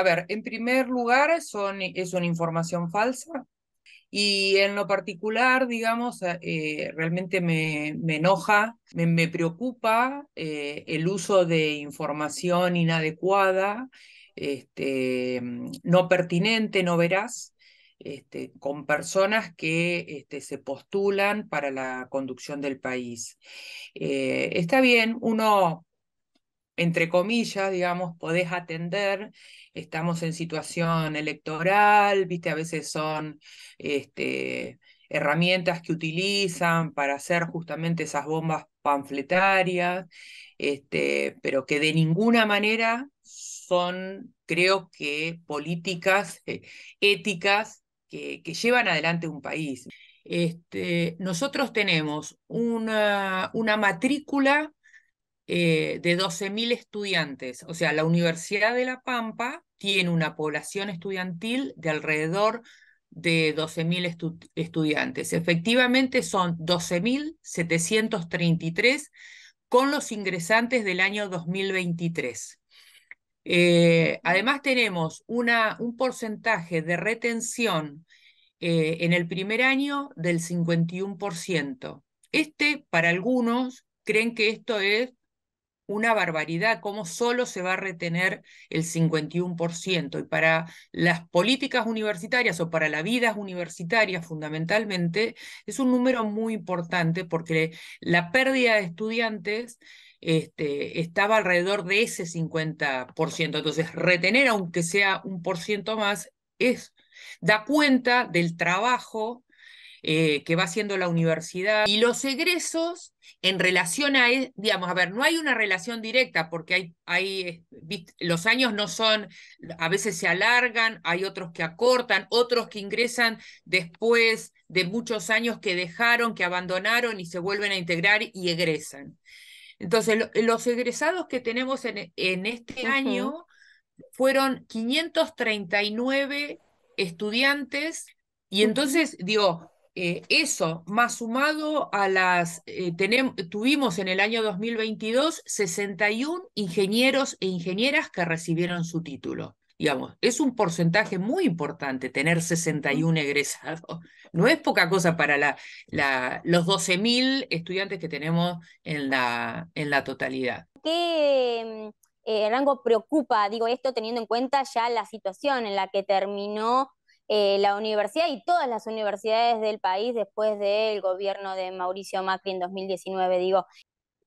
A ver, en primer lugar, es una información falsa. Y en lo particular, digamos, eh, eh, realmente me, enoja, me, preocupa eh, el uso de información inadecuada, este, mm, no pertinente, no veraz, este, con personas que este, se postulan para la conducción del país. está bien, uno entre comillas, digamos, podés atender. Estamos en situación electoral, viste, a veces son este, herramientas que utilizan para hacer justamente esas bombas panfletarias, este, pero que de ninguna manera son, creo que, políticas eh, éticas que, llevan adelante un país. Este, nosotros tenemos una, una, matrícula eh, de 12.000 estudiantes. O sea, la Universidad de La Pampa tiene una población estudiantil de alrededor de 12.000 estudiantes. Efectivamente, son 12.733 con los ingresantes del año 2023. Eh, además, tenemos un porcentaje de retención eh, en el primer año del 51%. Este, para algunos, creen que esto es una barbaridad, cómo solo se va a retener el 51%. Y para las políticas universitarias o para la vida universitarias fundamentalmente, es un número muy importante porque la pérdida de estudiantes este, estaba alrededor de ese 50%. Entonces, retener aunque sea un por ciento más es da cuenta del trabajo eh, que va haciendo la universidad. Y los egresos en relación a, e, digamos, a ver, no hay una relación directa porque hay, hay, eh, los años no son, a veces se alargan, hay otros que acortan, otros que ingresan después de muchos años que dejaron, que abandonaron y se vuelven a integrar y egresan. Entonces, los egresados que tenemos en, en este año fueron 539 estudiantes y entonces, digo, eh, eso, más sumado a las, eh, tenemos, tuvimos en el año 2022 61 ingenieros e ingenieras que recibieron su título. Digamos, es un porcentaje muy importante tener 61 egresados. No es poca cosa para la, la, los 12.000 estudiantes que tenemos en la, en la totalidad. ¿Qué eh, rango preocupa, digo esto, teniendo en cuenta ya la situación en la que terminó eh, la universidad y todas las universidades del país después del gobierno de Mauricio Macri en 2019, digo.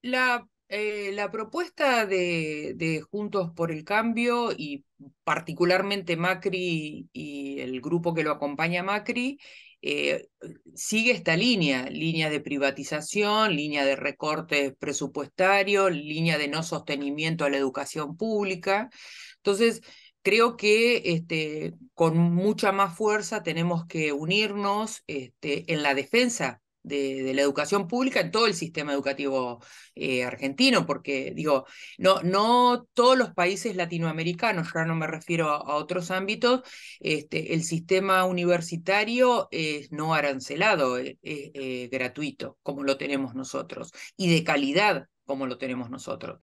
La, eh, la propuesta de, Juntos por el Cambio y particularmente Macri y el grupo que lo acompaña Macri eh, sigue esta línea, línea de privatización, línea de recortes presupuestarios, línea de no sostenimiento a la educación pública. Entonces, Creo que este, con mucha más fuerza tenemos que unirnos este, en la defensa de, la educación pública en todo el sistema educativo eh, argentino, porque digo, no, todos los países latinoamericanos, ya no me refiero a, otros ámbitos, este, el sistema universitario es no arancelado, es eh, eh, gratuito, como lo tenemos nosotros, y de calidad como lo tenemos nosotros.